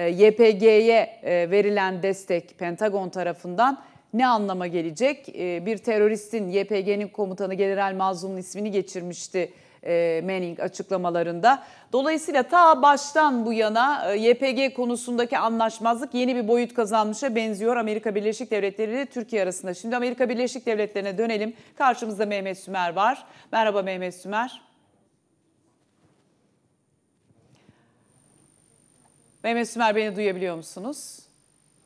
E, YPG'ye e, verilen destek Pentagon tarafından ne anlama gelecek? E, bir teröristin YPG'nin komutanı General Mazlum'un ismini geçirmişti Manning açıklamalarında. Dolayısıyla ta baştan bu yana YPG konusundaki anlaşmazlık yeni bir boyut kazanmışa benziyor Amerika Birleşik Devletleri ile Türkiye arasında. Şimdi Amerika Birleşik Devletleri'ne dönelim. Karşımızda Mehmet Sümer var. Merhaba Mehmet Sümer. Mehmet Sümer beni duyabiliyor musunuz?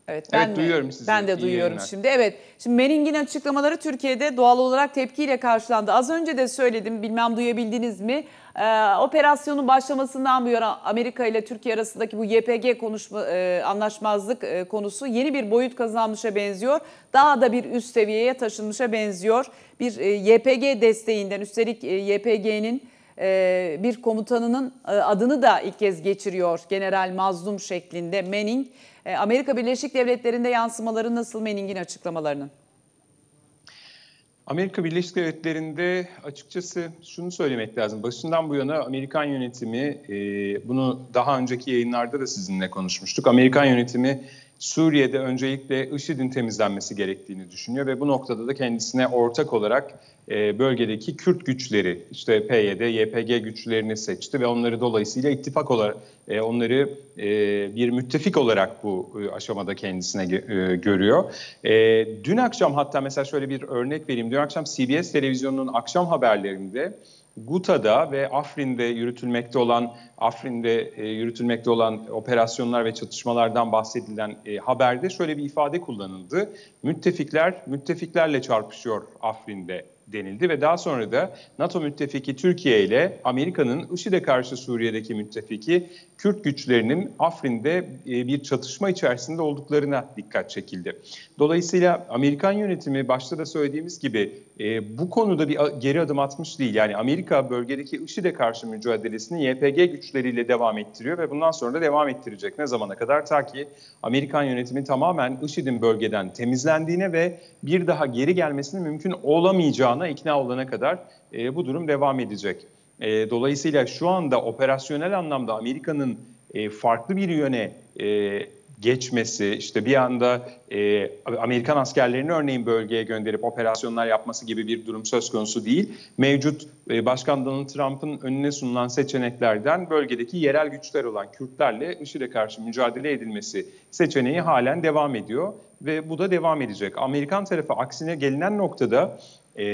Evet, ben evet, duyuyorum sizi. Ben de İyi duyuyorum yayınlar. şimdi. Evet, şimdi Mening'in açıklamaları Türkiye'de doğal olarak tepkiyle karşılandı. Az önce de söyledim, bilmem duyabildiniz mi? Ee, operasyonun başlamasından bu yana Amerika ile Türkiye arasındaki bu YPG konuşma, e, anlaşmazlık e, konusu yeni bir boyut kazanmışa benziyor. Daha da bir üst seviyeye taşınmışa benziyor. Bir e, YPG desteğinden, üstelik e, YPG'nin ee, bir komutanının e, adını da ilk kez geçiriyor General Mazlum şeklinde Manning. Ee, Amerika Birleşik Devletleri'nde yansımaları nasıl Manning'in açıklamalarının? Amerika Birleşik Devletleri'nde açıkçası şunu söylemek lazım. Başından bu yana Amerikan yönetimi, e, bunu daha önceki yayınlarda da sizinle konuşmuştuk. Amerikan yönetimi Suriye'de öncelikle IŞİD'in temizlenmesi gerektiğini düşünüyor ve bu noktada da kendisine ortak olarak e, bölgedeki Kürt güçleri, işte PYD, YPG güçlerini seçti ve onları dolayısıyla ittifak olarak, e, onları e, bir müttefik olarak bu e, aşamada kendisine e, görüyor. E, dün akşam hatta mesela şöyle bir örnek vereyim. Dün akşam CBS televizyonunun akşam haberlerinde Guta'da ve Afrin'de yürütülmekte olan Afrin'de e, yürütülmekte olan operasyonlar ve çatışmalardan bahsedilen e, haberde şöyle bir ifade kullanıldı. Müttefikler müttefiklerle çarpışıyor Afrin'de denildi ve daha sonra da NATO müttefiki Türkiye ile Amerika'nın IŞİD'e karşı Suriye'deki müttefiki Kürt güçlerinin Afrin'de e, bir çatışma içerisinde olduklarına dikkat çekildi. Dolayısıyla Amerikan yönetimi başta da söylediğimiz gibi e, bu konuda bir geri adım atmış değil. Yani Amerika bölgedeki IŞİD'e karşı mücadelesini YPG güçleriyle devam ettiriyor ve bundan sonra da devam ettirecek. Ne zamana kadar? Ta ki Amerikan yönetimi tamamen IŞİD'in bölgeden temizlendiğine ve bir daha geri gelmesinin mümkün olamayacağına ikna olana kadar e, bu durum devam edecek. E, dolayısıyla şu anda operasyonel anlamda Amerika'nın e, farklı bir yöne e, geçmesi, işte bir anda e, Amerikan askerlerini örneğin bölgeye gönderip operasyonlar yapması gibi bir durum söz konusu değil. Mevcut e, Başkan Donald Trump'ın önüne sunulan seçeneklerden bölgedeki yerel güçler olan Kürtlerle IŞİD'e karşı mücadele edilmesi seçeneği halen devam ediyor ve bu da devam edecek. Amerikan tarafı aksine gelinen noktada e,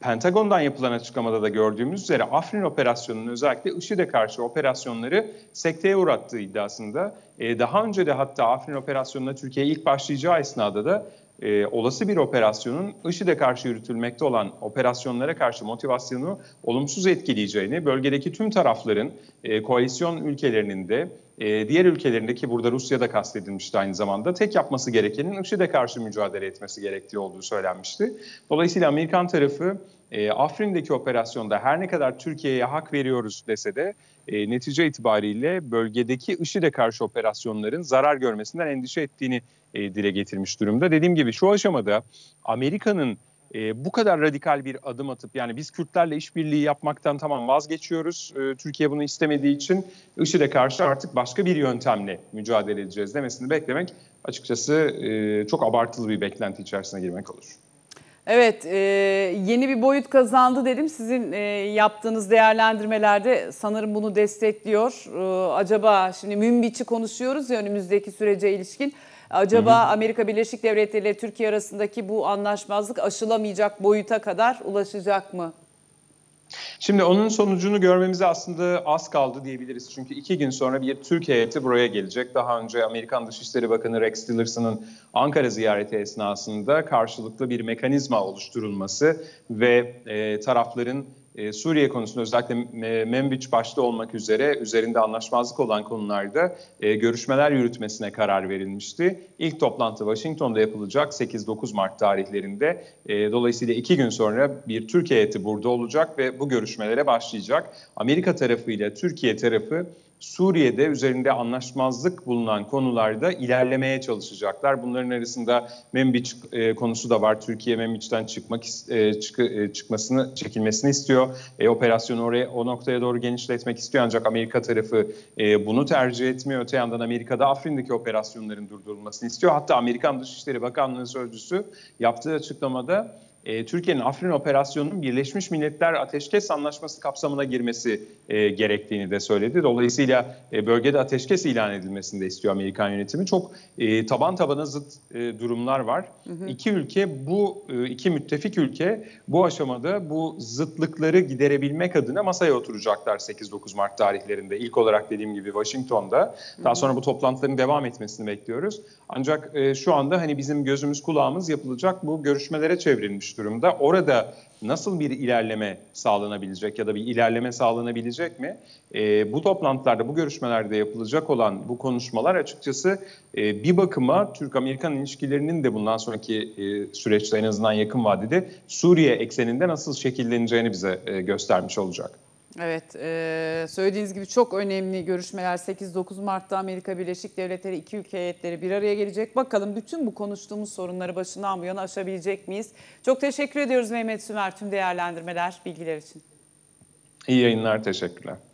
Pentagon'dan yapılan açıklamada da gördüğümüz üzere Afrin operasyonunun özellikle IŞİD'e karşı operasyonları sekteye uğrattığı iddiasında. E, daha önce de hatta Afrin operasyonuna Türkiye ilk başlayacağı esnada da e, olası bir operasyonun IŞİD'e karşı yürütülmekte olan operasyonlara karşı motivasyonu olumsuz etkileyeceğini, bölgedeki tüm tarafların, e, koalisyon ülkelerinin de ee, diğer ülkelerindeki burada Rusya'da kastedilmişti aynı zamanda tek yapması gerekenin IŞİD'e karşı mücadele etmesi gerektiği olduğu söylenmişti. Dolayısıyla Amerikan tarafı e, Afrin'deki operasyonda her ne kadar Türkiye'ye hak veriyoruz dese de e, netice itibariyle bölgedeki IŞİD'e karşı operasyonların zarar görmesinden endişe ettiğini e, dile getirmiş durumda. Dediğim gibi şu aşamada Amerika'nın e, bu kadar radikal bir adım atıp yani biz Kürtlerle işbirliği yapmaktan tamam vazgeçiyoruz. E, Türkiye bunu istemediği için IŞİD'e karşı artık başka bir yöntemle mücadele edeceğiz demesini beklemek açıkçası e, çok abartılı bir beklenti içerisine girmek olur. Evet, e, yeni bir boyut kazandı dedim. Sizin e, yaptığınız değerlendirmelerde sanırım bunu destekliyor. E, acaba şimdi Münbiç'i konuşuyoruz ya önümüzdeki sürece ilişkin. Acaba hı hı. Amerika Birleşik Devletleri ile Türkiye arasındaki bu anlaşmazlık aşılamayacak boyuta kadar ulaşacak mı? Şimdi onun sonucunu görmemize aslında az kaldı diyebiliriz. Çünkü iki gün sonra bir Türk heyeti buraya gelecek. Daha önce Amerikan Dışişleri Bakanı Rex Tillerson'ın Ankara ziyareti esnasında karşılıklı bir mekanizma oluşturulması ve e, tarafların e, Suriye konusunda özellikle e, Membiç başta olmak üzere üzerinde anlaşmazlık olan konularda e, görüşmeler yürütmesine karar verilmişti. İlk toplantı Washington'da yapılacak 8-9 Mart tarihlerinde. E, dolayısıyla iki gün sonra bir Türkiye heyeti burada olacak ve bu görüşmelere başlayacak. Amerika tarafı ile Türkiye tarafı Suriye'de üzerinde anlaşmazlık bulunan konularda ilerlemeye çalışacaklar. Bunların arasında Membiç e, konusu da var. Türkiye Membiç'ten çıkmak e, e, çıkmasını çekilmesini istiyor. E, operasyonu oraya o noktaya doğru genişletmek istiyor ancak Amerika tarafı e, bunu tercih etmiyor. Öte yandan Amerika'da Afrin'deki operasyonların durdurulmasını istiyor. Hatta Amerikan Dışişleri Bakanlığı sözcüsü yaptığı açıklamada e, Türkiye'nin Afrin operasyonunun Birleşmiş Milletler Ateşkes Anlaşması kapsamına girmesi e, gerektiğini de söyledi. Dolayısıyla e, bölgede ateşkes ilan edilmesini de istiyor Amerikan yönetimi. Çok e, taban tabana zıt e, durumlar var. Hı hı. İki ülke bu e, iki müttefik ülke bu aşamada bu zıtlıkları giderebilmek adına masaya oturacaklar 8-9 Mart tarihlerinde. İlk olarak dediğim gibi Washington'da. Daha sonra bu toplantıların devam etmesini bekliyoruz. Ancak e, şu anda hani bizim gözümüz kulağımız yapılacak bu görüşmelere çevrilmiş durumda. Orada nasıl bir ilerleme sağlanabilecek ya da bir ilerleme sağlanabilecek mi? E, bu toplantılarda, bu görüşmelerde yapılacak olan bu konuşmalar açıkçası e, bir bakıma Türk-Amerikan ilişkilerinin de bundan sonraki e, süreçte en azından yakın vadede Suriye ekseninde nasıl şekilleneceğini bize e, göstermiş olacak. Evet, e, söylediğiniz gibi çok önemli görüşmeler 8-9 Mart'ta Amerika Birleşik Devletleri iki ülke heyetleri bir araya gelecek. Bakalım bütün bu konuştuğumuz sorunları başından bu yana aşabilecek miyiz? Çok teşekkür ediyoruz Mehmet Sümer tüm değerlendirmeler, bilgiler için. İyi yayınlar, teşekkürler.